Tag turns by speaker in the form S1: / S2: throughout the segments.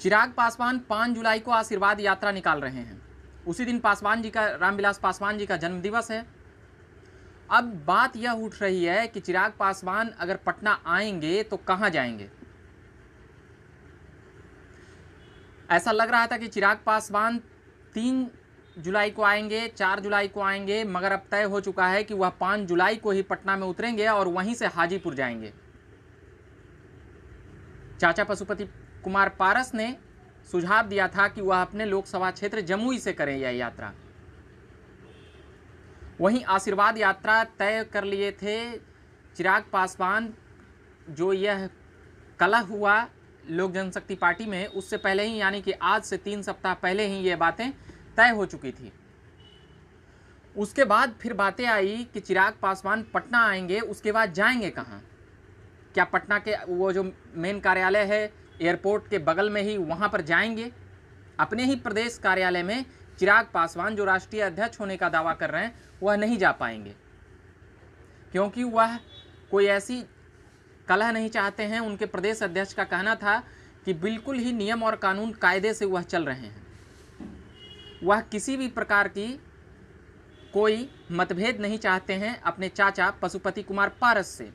S1: चिराग पासवान पाँच जुलाई को आशीर्वाद यात्रा निकाल रहे हैं उसी दिन पासवान जी का रामविलास पासवान जी का जन्म दिवस है अब बात यह उठ रही है कि चिराग पासवान अगर पटना आएंगे तो कहाँ जाएंगे ऐसा लग रहा था कि चिराग पासवान तीन जुलाई को आएंगे चार जुलाई को आएंगे मगर अब तय हो चुका है कि वह पाँच जुलाई को ही पटना में उतरेंगे और वहीं से हाजीपुर जाएंगे चाचा पशुपति कुमार पारस ने सुझाव दिया था कि वह अपने लोकसभा क्षेत्र जमुई से करें यह यात्रा वहीं आशीर्वाद यात्रा तय कर लिए थे चिराग पासवान जो यह कलह हुआ लोक जनशक्ति पार्टी में उससे पहले ही यानी कि आज से तीन सप्ताह पहले ही ये बातें तय हो चुकी थी उसके बाद फिर बातें आई कि चिराग पासवान पटना आएंगे उसके बाद जाएंगे कहाँ क्या पटना के वो जो मेन कार्यालय है एयरपोर्ट के बगल में ही वहाँ पर जाएंगे अपने ही प्रदेश कार्यालय में चिराग पासवान जो राष्ट्रीय अध्यक्ष होने का दावा कर रहे हैं वह नहीं जा पाएंगे क्योंकि वह कोई ऐसी कलह नहीं चाहते हैं उनके प्रदेश अध्यक्ष का कहना था कि बिल्कुल ही नियम और कानून कायदे से वह चल रहे हैं वह किसी भी प्रकार की कोई मतभेद नहीं चाहते हैं अपने चाचा पशुपति कुमार पारस से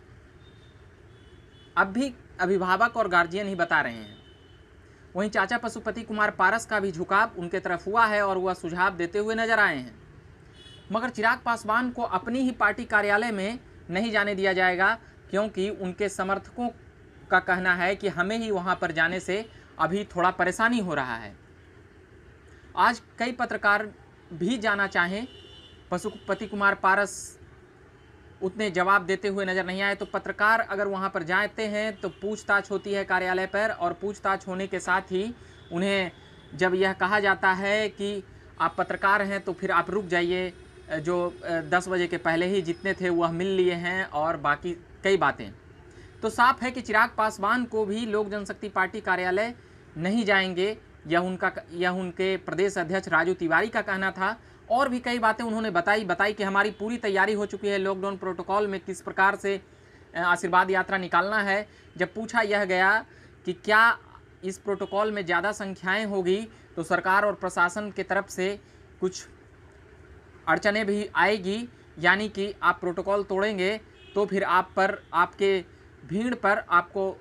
S1: अब भी अभिभावक और गार्जियन ही बता रहे हैं वहीं चाचा पशुपति कुमार पारस का भी झुकाव उनके तरफ हुआ है और वह सुझाव देते हुए नजर आए हैं मगर चिराग पासवान को अपनी ही पार्टी कार्यालय में नहीं जाने दिया जाएगा क्योंकि उनके समर्थकों का कहना है कि हमें ही वहां पर जाने से अभी थोड़ा परेशानी हो रहा है आज कई पत्रकार भी जाना चाहें पशुपति कुमार पारस उतने जवाब देते हुए नज़र नहीं आए तो पत्रकार अगर वहाँ पर जाते हैं तो पूछताछ होती है कार्यालय पर और पूछताछ होने के साथ ही उन्हें जब यह कहा जाता है कि आप पत्रकार हैं तो फिर आप रुक जाइए जो दस बजे के पहले ही जितने थे वह मिल लिए हैं और बाकी कई बातें तो साफ है कि चिराग पासवान को भी लोक जनशक्ति पार्टी कार्यालय नहीं जाएंगे यह उनका यह उनके प्रदेश अध्यक्ष राजू तिवारी का कहना था और भी कई बातें उन्होंने बताई बताई कि हमारी पूरी तैयारी हो चुकी है लॉकडाउन प्रोटोकॉल में किस प्रकार से आशीर्वाद यात्रा निकालना है जब पूछा यह गया कि क्या इस प्रोटोकॉल में ज़्यादा संख्याएं होगी तो सरकार और प्रशासन के तरफ से कुछ अड़चने भी आएगी यानी कि आप प्रोटोकॉल तोड़ेंगे तो फिर आप पर आपके भीड़ पर आपको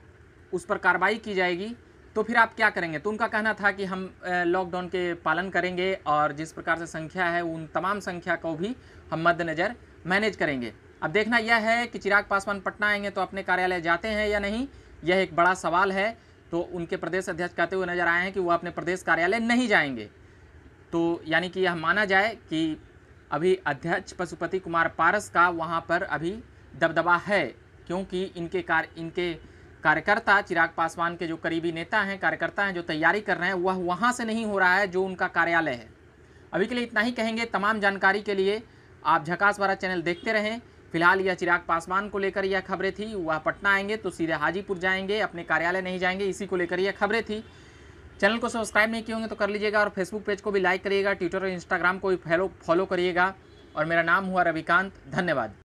S1: उस पर कार्रवाई की जाएगी तो फिर आप क्या करेंगे तो उनका कहना था कि हम लॉकडाउन के पालन करेंगे और जिस प्रकार से संख्या है उन तमाम संख्या को भी हम मद्देनज़र मैनेज करेंगे अब देखना यह है कि चिराग पासवान पटना आएंगे तो अपने कार्यालय जाते हैं या नहीं यह एक बड़ा सवाल है तो उनके प्रदेश अध्यक्ष कहते हुए नजर आए हैं कि वो अपने प्रदेश कार्यालय नहीं जाएंगे तो यानी कि यह माना जाए कि अभी अध्यक्ष पशुपति कुमार पारस का वहाँ पर अभी दबदबा है क्योंकि इनके कार इनके कार्यकर्ता चिराग पासवान के जो करीबी नेता हैं कार्यकर्ता हैं जो तैयारी कर रहे हैं वह वहाँ से नहीं हो रहा है जो उनका कार्यालय है अभी के लिए इतना ही कहेंगे तमाम जानकारी के लिए आप झकास वाला चैनल देखते रहें फिलहाल यह चिराग पासवान को लेकर यह खबरें थी वह पटना आएंगे तो सीधे हाजीपुर जाएंगे अपने कार्यालय नहीं जाएंगे इसी को लेकर यह खबरें थी चैनल को सब्सक्राइब नहीं किए होंगे तो कर लीजिएगा और फेसबुक पेज को भी लाइक करिएगा ट्विटर और इंस्टाग्राम को भी फॉलो फॉलो करिएगा और मेरा नाम हुआ रविकांत धन्यवाद